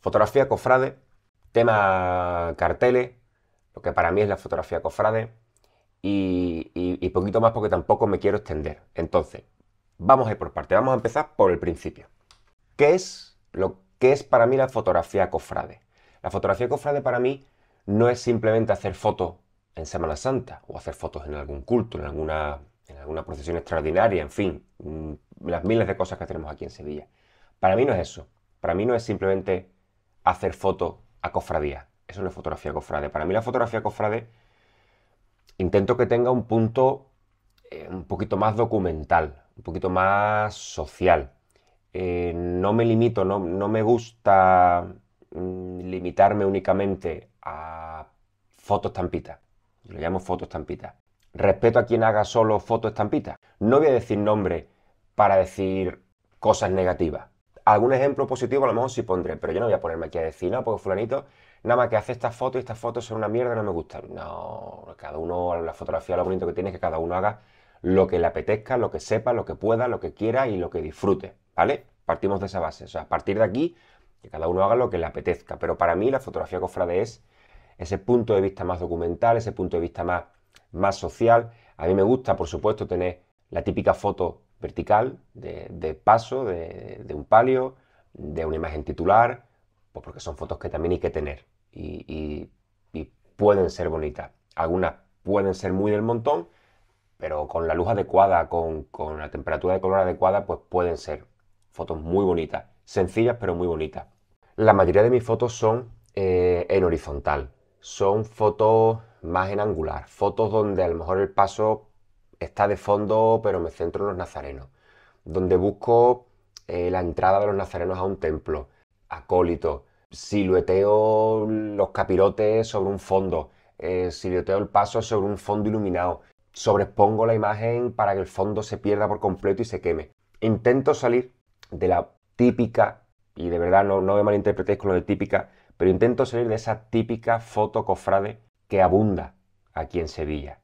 Fotografía cofrade, tema carteles, lo que para mí es la fotografía cofrade, y, poquito más porque tampoco me quiero extender. Entonces, vamos a ir por parte, vamos a empezar por el principio. ¿Qué es, lo, es para mí la fotografía cofrade? La fotografía cofrade para mí no es simplemente hacer fotos en Semana Santa o hacer fotos en algún culto, en alguna, en alguna procesión extraordinaria, en fin, mm, las miles de cosas que tenemos aquí en Sevilla. Para mí no es eso. Para mí no es simplemente hacer foto a cofradía. Eso no es fotografía cofrade. Para mí la fotografía cofrade intento que tenga un punto eh, un poquito más documental, un poquito más social. Eh, no me limito, no, me gusta mm, limitarme únicamente a fotos estampitas. Lo llamo fotos estampitas. Respeto a quien haga solo fotos estampitas. No voy a decir nombre para decir cosas negativas algún ejemplo positivo a lo mejor sí pondré, pero yo no voy a ponerme aquí a decir, no, porque fulanito nada más que hace estas foto y estas fotos son una mierda, no me gustan. No, cada uno, la fotografía lo bonito que tiene es que cada uno haga lo que le apetezca, lo que sepa, lo que pueda, lo que quiera y lo que disfrute, ¿vale? Partimos de esa base. O sea, a partir de aquí, que cada uno haga lo que le apetezca. Pero para mí la fotografía cofrade es ese punto de vista más documental, ese punto de vista más, más social. A mí me gusta, por supuesto, tener la típica foto vertical, de, paso, de, un palio, de una imagen titular, pues porque son fotos que también hay que tener y, pueden ser bonitas. Algunas pueden ser muy del montón, pero con la luz adecuada, con, la temperatura de color adecuada, pues pueden ser fotos muy bonitas, sencillas pero muy bonitas. La mayoría de mis fotos son eh, en horizontal, son fotos más en angular, fotos donde a lo mejor el paso está de fondo, pero me centro en los nazarenos, donde busco eh, la entrada de los nazarenos a un templo, acólito, silueteo los capirotes sobre un fondo, eh, silueteo el paso sobre un fondo iluminado, sobrepongo la imagen para que el fondo se pierda por completo y se queme. Intento salir de la típica, y de verdad no, no me malinterpretéis con lo de típica, pero intento salir de esa típica foto cofrade que abunda aquí en Sevilla.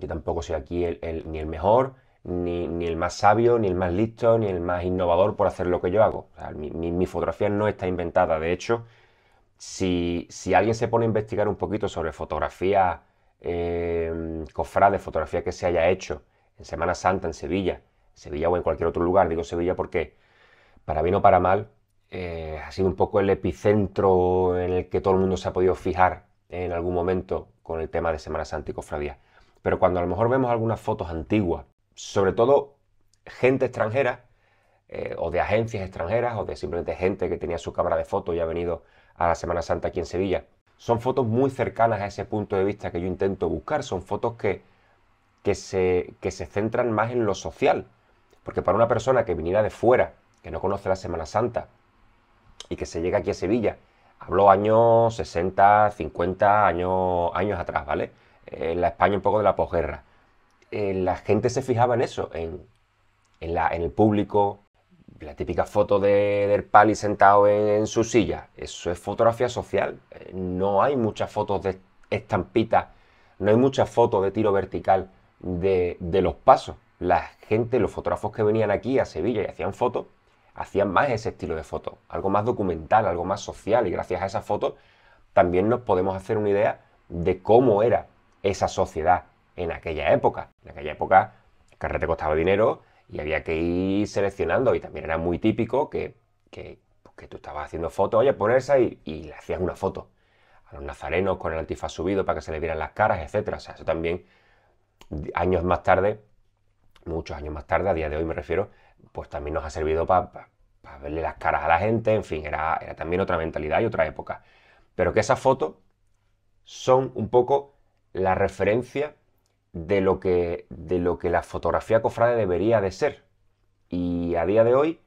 Yo tampoco soy aquí ni el mejor, ni, el más sabio, ni el más listo, ni el más innovador por hacer lo que yo hago. mi, fotografía no está inventada. De hecho, si, alguien se pone a investigar un poquito sobre fotografía, eh, em, cofrades, fotografía que se haya hecho en Semana Santa, en Sevilla, Sevilla o en cualquier otro lugar, digo Sevilla porque para bien o para mal, eh, ha sido un poco el epicentro en el que todo el mundo se ha podido fijar en algún momento con el tema de Semana Santa y cofradía. Pero cuando a lo mejor vemos algunas fotos antiguas, sobre todo gente extranjera, eh, o de agencias extranjeras, o de simplemente gente que tenía su cámara de fotos y ha venido a la Semana Santa aquí en Sevilla, son fotos muy cercanas a ese punto de vista que yo intento buscar, son fotos que, que, se, centran más en lo social. Porque para una persona que viniera de fuera, que no conoce la Semana Santa, y que se llega aquí a Sevilla, habló años 60, 50, años, años atrás, ¿vale? En eh, la España un poco de la posguerra. Eh, la gente se fijaba en eso, en, el público, la típica foto de, del Pali sentado en, su silla. Eso es fotografía social. Eh, no hay muchas fotos de estampitas, no hay muchas fotos de tiro vertical de, los pasos. La gente, los fotógrafos que venían aquí a Sevilla y hacían fotos, hacían más ese estilo de foto, algo más documental, algo más social. Y gracias a esas fotos también nos podemos hacer una idea de cómo era esa sociedad en aquella época. En aquella época el carrete costaba dinero y había que ir seleccionando y también era muy típico que, pues, tú estabas haciendo fotos, oye, ponerse y, y le hacías una foto a los nazarenos con el antifaz subido para que se les vieran las caras, etcétera. O sea, eso también años más tarde, muchos años más tarde, a día de hoy me refiero, pues también nos ha servido para para verle las caras a la gente, en fin, era, era también otra mentalidad y otra época. Pero que esas fotos son un poco la referencia de lo que, de lo que la fotografía cofrade debería de ser. Y a día de hoy,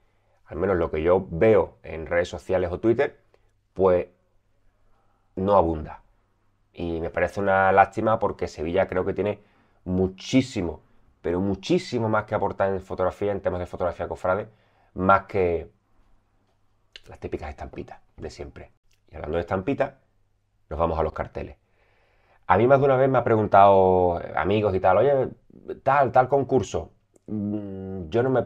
al menos lo que yo veo en redes sociales o Twitter, pues no abunda. Y me parece una lástima porque Sevilla creo que tiene muchísimo, pero muchísimo más que aportar en fotografía, en temas de fotografía cofrade, más que las típicas estampitas de siempre. Y hablando de estampitas, nos vamos a los carteles. A mí más de una vez me ha preguntado amigos y tal, oye, tal, tal concurso. Mm, yo no me,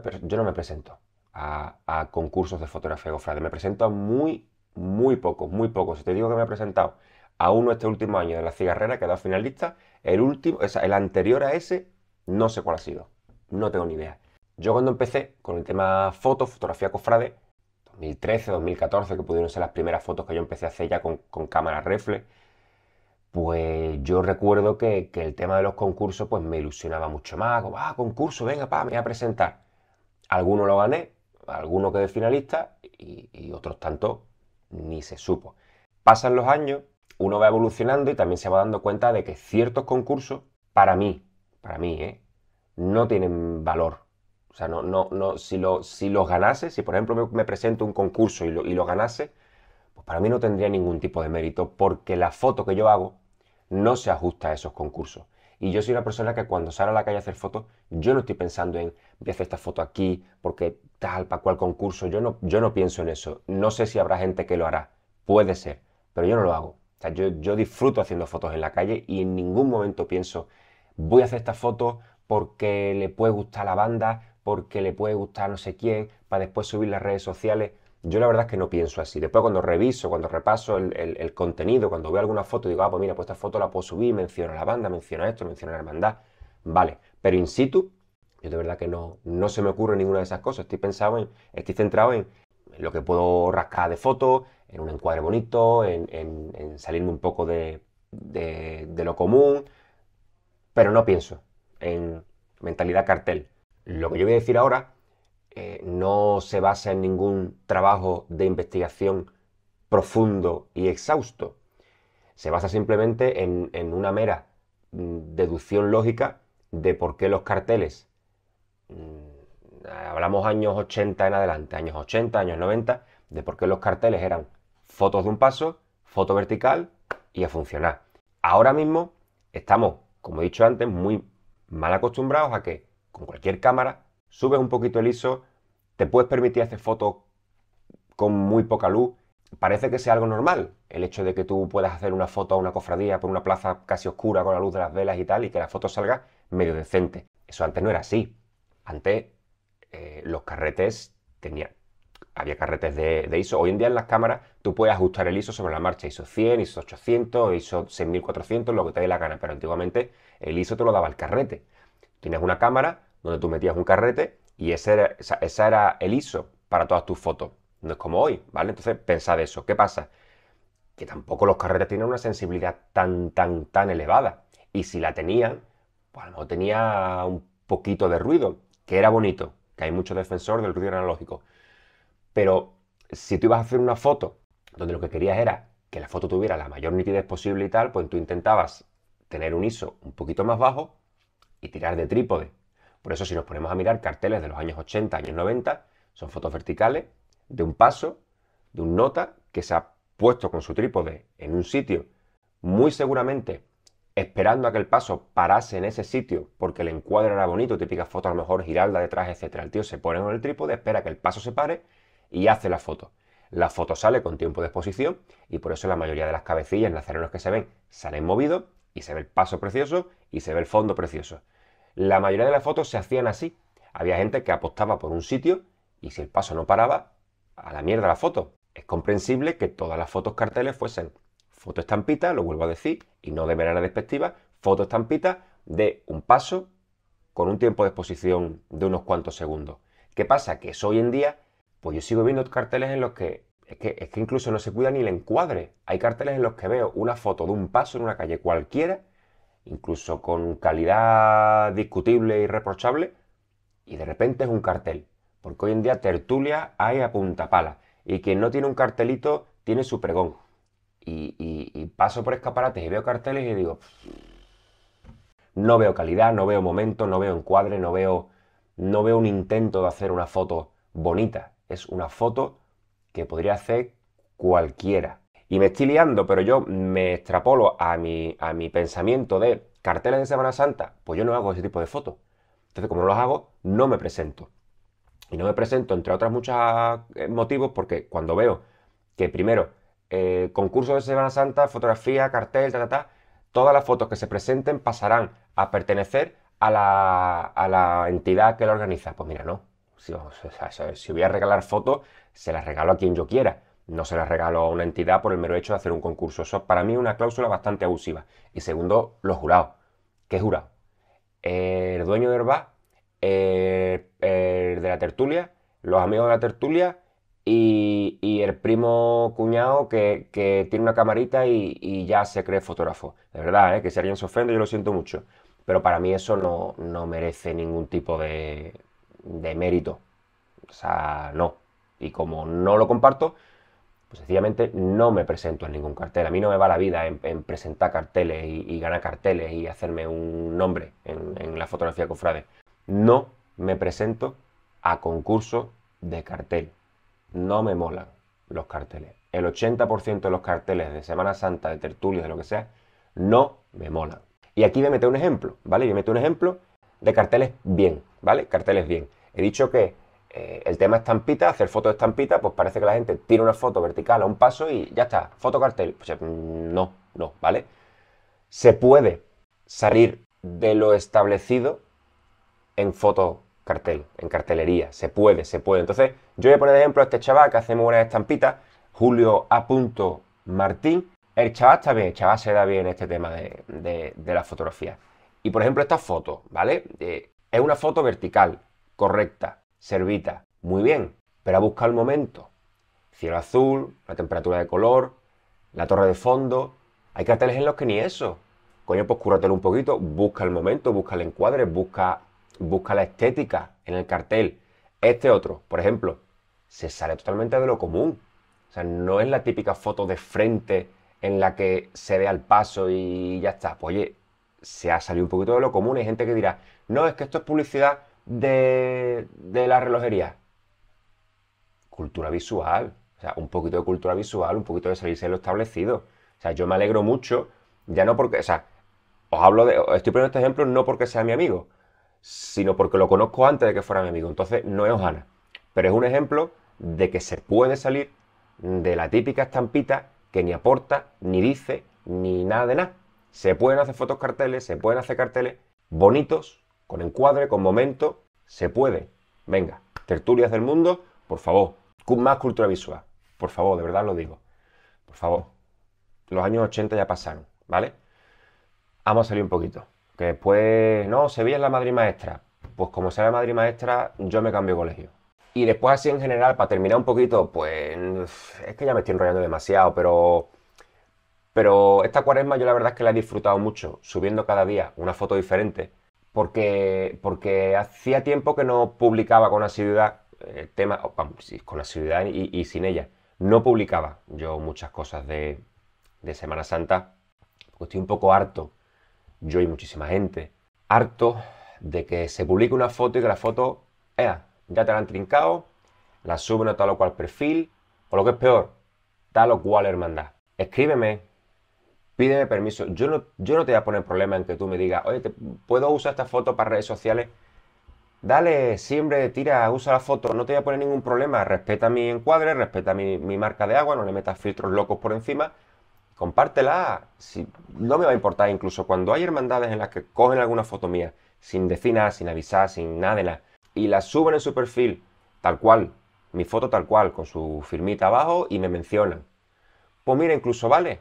presento a, concursos de fotografía cofrade. me presento a muy, muy pocos, muy pocos. Si te digo que me he presentado a uno este último año de la cigarrera, dado finalista, el último, o el anterior a ese, no sé cuál ha sido, no tengo ni idea. Yo cuando empecé con el tema foto, fotografía cofrade, 2013, 2014, que pudieron ser las primeras fotos que yo empecé a hacer ya con, con cámara reflex, pues yo recuerdo que, el tema de los concursos pues me ilusionaba mucho más, como, ah, concurso, venga, pa, me voy a presentar. Alguno lo gané, alguno quedé finalista y, otros tanto, ni se supo. Pasan los años, uno va evolucionando y también se va dando cuenta de que ciertos concursos, para mí, para mí, ¿eh? no tienen valor. O sea, no, no, si, si los ganase, si por ejemplo me, presento un concurso y lo, y lo ganase, pues para mí no tendría ningún tipo de mérito porque la foto que yo hago no se ajusta a esos concursos. Y yo soy una persona que cuando sale a la calle a hacer fotos, yo no estoy pensando en voy a hacer esta foto aquí porque tal, para cuál concurso. Yo no, pienso en eso. No sé si habrá gente que lo hará. Puede ser, pero yo no lo hago. yo, yo disfruto haciendo fotos en la calle y en ningún momento pienso, voy a hacer esta foto porque le puede gustar la banda, porque le puede gustar no sé quién, para después subir las redes sociales. Yo la verdad es que no pienso así. Después cuando reviso, cuando repaso el, contenido, cuando veo alguna foto, digo, ah, pues mira, pues esta foto la puedo subir, menciona la banda, menciona esto, menciona la hermandad. Vale, pero in situ, yo de verdad que no, no se me ocurre ninguna de esas cosas. Estoy pensado en, estoy centrado en lo que puedo rascar de fotos, en un encuadre bonito, en, salirme un poco de, de lo común, pero no pienso en mentalidad cartel. Lo que yo voy a decir ahora eh, no se basa en ningún trabajo de investigación profundo y exhausto. Se basa simplemente en, en una mera mm, deducción lógica de por qué los carteles, mm, hablamos años 80 en adelante, años 80, años 90, de por qué los carteles eran fotos de un paso, foto vertical y a funcionar. Ahora mismo estamos, como he dicho antes, muy mal acostumbrados a que con cualquier cámara subes un poquito el ISO, te puedes permitir hacer fotos con muy poca luz. Parece que sea algo normal el hecho de que tú puedas hacer una foto a una cofradía por una plaza casi oscura con la luz de las velas y tal y que la foto salga medio decente. Eso antes no era así. Antes eh, los carretes tenían, había carretes de, de, ISO. Hoy en día en las cámaras tú puedes ajustar el ISO sobre la marcha, ISO 100, ISO 800, ISO 6400, lo que te dé la gana, pero antiguamente el ISO te lo daba el carrete. Tienes una cámara, donde tú metías un carrete y ese era, esa era el ISO para todas tus fotos. No es como hoy, ¿vale? Entonces pensad eso. ¿Qué pasa? Que tampoco los carretes tienen una sensibilidad tan, tan, tan elevada. Y si la tenían, pues a lo mejor tenía un poquito de ruido, que era bonito, que hay mucho defensor del ruido analógico. Pero si tú ibas a hacer una foto donde lo que querías era que la foto tuviera la mayor nitidez posible y tal, pues tú intentabas tener un ISO un poquito más bajo y tirar de trípode por eso si nos ponemos a mirar carteles de los años 80, años 90, son fotos verticales de un paso, de un nota que se ha puesto con su trípode en un sitio, muy seguramente esperando a que el paso parase en ese sitio porque el encuadre era bonito, típica foto a lo mejor giralda detrás, etcétera. El tío se pone con el trípode, espera que el paso se pare y hace la foto. La foto sale con tiempo de exposición y por eso la mayoría de las cabecillas los que se ven salen movidos y se ve el paso precioso y se ve el fondo precioso. La mayoría de las fotos se hacían así. Había gente que apostaba por un sitio y si el paso no paraba, a la mierda la foto. Es comprensible que todas las fotos carteles fuesen foto estampita, lo vuelvo a decir, y no de manera despectiva, foto estampita de un paso con un tiempo de exposición de unos cuantos segundos. ¿Qué pasa? Que eso hoy en día, pues yo sigo viendo carteles en los que es, que es que, incluso no se cuida ni el encuadre. Hay carteles en los que veo una foto de un paso en una calle cualquiera incluso con calidad discutible e irreprochable, y de repente es un cartel. Porque hoy en día tertulia hay a puntapala. Y quien no tiene un cartelito tiene su pregón. Y, paso por escaparates y veo carteles y digo, no veo calidad, no veo momento, no veo encuadre, no veo, no veo un intento de hacer una foto bonita. Es una foto que podría hacer cualquiera. Y me estoy liando, pero yo me extrapolo a mi, a mi pensamiento de carteles de Semana Santa, pues yo no hago ese tipo de fotos. Entonces, como no los hago, no me presento. Y no me presento, entre otros muchos eh, motivos, porque cuando veo que primero, eh, concurso de Semana Santa, fotografía, cartel, ta, ta, ta, todas las fotos que se presenten pasarán a pertenecer a la, entidad que lo organiza. Pues mira, no. Si, si voy a regalar fotos, se las regalo a quien yo quiera no se las regaló a una entidad por el mero hecho de hacer un concurso. Eso para mí es una cláusula bastante abusiva. Y segundo, los jurados. ¿Qué jurado? El dueño del bar, el, de la tertulia, los amigos de la tertulia y, el primo cuñado que, tiene una camarita y, ya se cree fotógrafo. De verdad, ¿eh? que si alguien se ofende, yo lo siento mucho. Pero para mí eso no, no merece ningún tipo de, de mérito. O sea, no. Y como no lo comparto, pues sencillamente no me presento en ningún cartel. A mí no me va la vida en, presentar carteles y, ganar carteles y hacerme un nombre en, la fotografía cofrade. No me presento a concursos de cartel. No me molan los carteles. El 80% de los carteles de Semana Santa, de tertulios, de lo que sea, no me molan. Y aquí voy a un ejemplo, ¿vale? Voy a un ejemplo de carteles bien, ¿vale? Carteles bien. He dicho que eh, el tema estampita, hacer fotos de estampita, pues parece que la gente tira una foto vertical a un paso y ya está, foto cartel. Pues, eh, no, no, ¿vale? Se puede salir de lo establecido en foto cartel, en cartelería. Se puede, se puede. Entonces, yo voy a poner de ejemplo a este chaval que hace muy buenas estampitas, Julio A. Martín. El chaval está bien, el chaval se da bien este tema de, la fotografía. Y por ejemplo, esta foto, ¿vale? Eh, es una foto vertical, correcta. Servita. Muy bien, pero ha buscado el momento. Cielo azul, la temperatura de color, la torre de fondo. Hay carteles en los que ni eso. Coño, pues cúratelo un poquito, busca el momento, busca el encuadre, busca, busca la estética en el cartel. Este otro, por ejemplo, se sale totalmente de lo común. O sea, no es la típica foto de frente en la que se ve al paso y ya está. Pues, oye, se ha salido un poquito de lo común. Hay gente que dirá, no, es que esto es publicidad de, la relojería? Cultura visual. O sea, un poquito de cultura visual, un poquito de salirse de lo establecido. O sea, yo me alegro mucho, ya no porque, o sea, os hablo de, estoy poniendo este ejemplo no porque sea mi amigo, sino porque lo conozco antes de que fuera mi amigo. Entonces, no es Ojana. Pero es un ejemplo de que se puede salir de la típica estampita que ni aporta, ni dice, ni nada de nada. Se pueden hacer fotos carteles, se pueden hacer carteles bonitos, con encuadre, con momento, se puede. Venga, tertulias del mundo, por favor, más cultura visual, por favor, de verdad lo digo, por favor. Los años 80 ya pasaron, ¿vale? Vamos a salir un poquito. Que después, no, Sevilla es la Madre maestra. Pues como sea la Madre maestra, yo me cambio de colegio. Y después así en general, para terminar un poquito, pues es que ya me estoy enrollando demasiado, pero... Pero esta cuaresma yo la verdad es que la he disfrutado mucho, subiendo cada día una foto diferente porque, porque hacía tiempo que no publicaba con asiduidad el eh, tema, con asiduidad y, y, sin ella. No publicaba yo muchas cosas de, Semana Santa, porque estoy un poco harto, yo y muchísima gente, harto de que se publique una foto y que la foto, ya te la han trincado, la suben a tal o cual perfil, o lo que es peor, tal o cual hermandad. Escríbeme, pídeme permiso. Yo no, yo te voy a poner problema en que tú me digas, oye, ¿te ¿puedo usar esta foto para redes sociales? Dale, siempre tira, usa la foto, no te voy a poner ningún problema. Respeta mi encuadre, respeta mi, mi marca de agua, no le metas filtros locos por encima. Compártela. Si, no me va a importar, incluso cuando hay hermandades en las que cogen alguna foto mía, sin decir nada, sin avisar, sin nada de nada, y la suben en su perfil, tal cual, mi foto tal cual, con su firmita abajo, y me mencionan. Pues mira, incluso vale,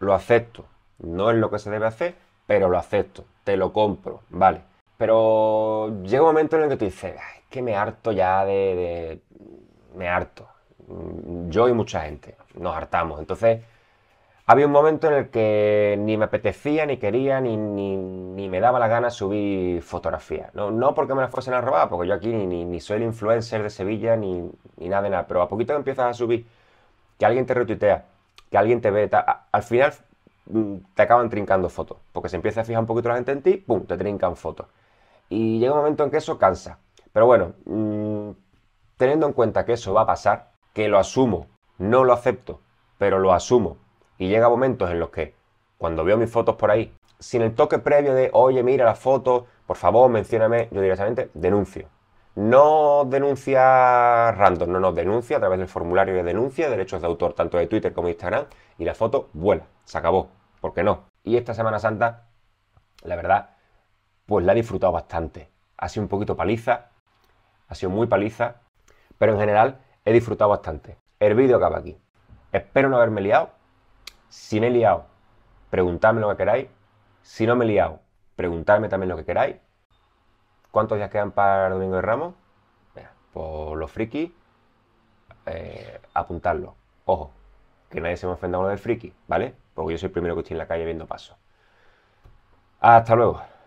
lo acepto. No es lo que se debe hacer, pero lo acepto. Te lo compro, vale. Pero llega un momento en el que tú dices, es que me harto ya de, Me harto. Mm, yo y mucha gente nos hartamos. Entonces, había un momento en el que ni me apetecía, ni quería, ni, ni, me daba la gana subir fotografías. No, porque me las fuesen a robar, porque yo aquí ni, ni soy el influencer de Sevilla, ni, nada de nada. Pero a poquito que empiezas a subir, que alguien te retuitea, que alguien te ve. Al final mm, te acaban trincando fotos, porque se empieza a fijar un poquito la gente en ti, ¡pum!, te trincan fotos. Y llega un momento en que eso cansa. Pero bueno, mm, teniendo en cuenta que eso va a pasar, que lo asumo, no lo acepto, pero lo asumo. Y llega momentos en los que, cuando veo mis fotos por ahí, sin el toque previo de, oye, mira la foto, por favor, mencióname, yo directamente denuncio. No denuncia random, no nos denuncia a través del formulario de denuncia, derechos de autor, tanto de Twitter como de Instagram, y la foto vuela, se acabó, ¿por qué no? Y esta Semana Santa, la verdad, pues la he disfrutado bastante. Ha sido un poquito paliza, ha sido muy paliza, pero en general he disfrutado bastante. El vídeo acaba aquí. Espero no haberme liado. Si me he liado, preguntadme lo que queráis. Si no me he liado, preguntadme también lo que queráis. ¿Cuántos días quedan para Domingo de Ramos? por los frikis, eh, apuntarlo. Ojo, que nadie se me ofenda uno de friki, ¿vale? Porque yo soy el primero que estoy en la calle viendo paso. Hasta luego.